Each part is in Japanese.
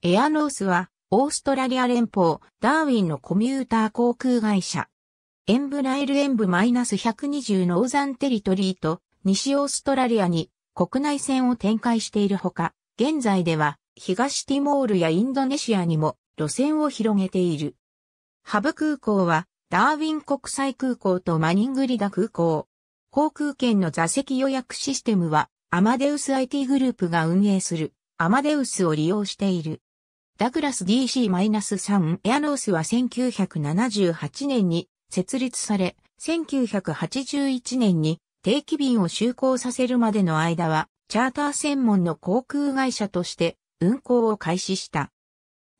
エアノースは、オーストラリア連邦、ダーウィンのコミューター航空会社。エンブライルエンブ -120 ノーザンテリトリーと、西オーストラリアに国内線を展開しているほか、現在では、東ティモールやインドネシアにも路線を広げている。ハブ空港は、ダーウィン国際空港とマニングリダ空港。航空券の座席予約システムは、アマデウス IT グループが運営する、アマデウスを利用している。ダグラス DC-3 エアノースは1978年に設立され、1981年に定期便を就航させるまでの間は、チャーター専門の航空会社として運航を開始した。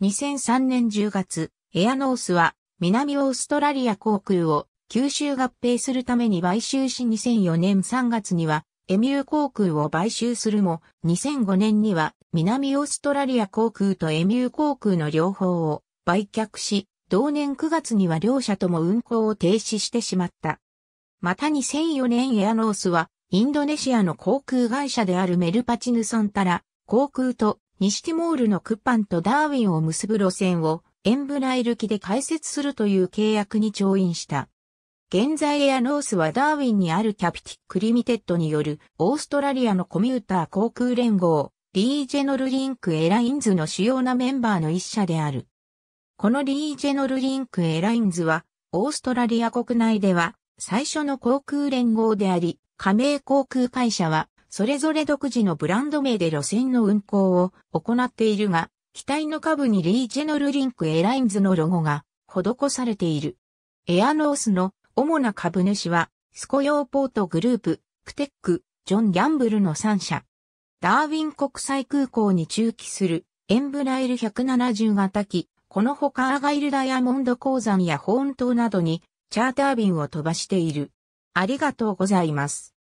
2003年10月、エアノースは南オーストラリア航空を吸収合併するために買収し2004年3月にはエミュー航空を買収するも、2005年には南オーストラリア航空とエミュー航空の両方を売却し、同年9月には両社とも運航を停止してしまった。また2004年エアノースは、インドネシアの航空会社であるメルパチヌソンタラ、航空と西ティモールのクッパンとダーウィンを結ぶ路線をエンブライル機で開設するという契約に調印した。現在エアノースはダーウィンにあるキャピティックリミテッドによるオーストラリアのコミューター航空連合リージェノルリンクエラインズの主要なメンバーの一社である。このリージェノルリンクエラインズはオーストラリア国内では最初の航空連合であり、加盟航空会社はそれぞれ独自のブランド名で路線の運行を行っているが、機体の下部にリージェノルリンクエラインズのロゴが施されている。エアノースの主な株主は、スコヨーポートグループ、クテック、ジョン・ギャンブルの3社。ダーウィン国際空港に駐機するエンブライル170型機、このほかアガイルダイヤモンド鉱山やホーン島などにチャーター便を飛ばしている。ありがとうございます。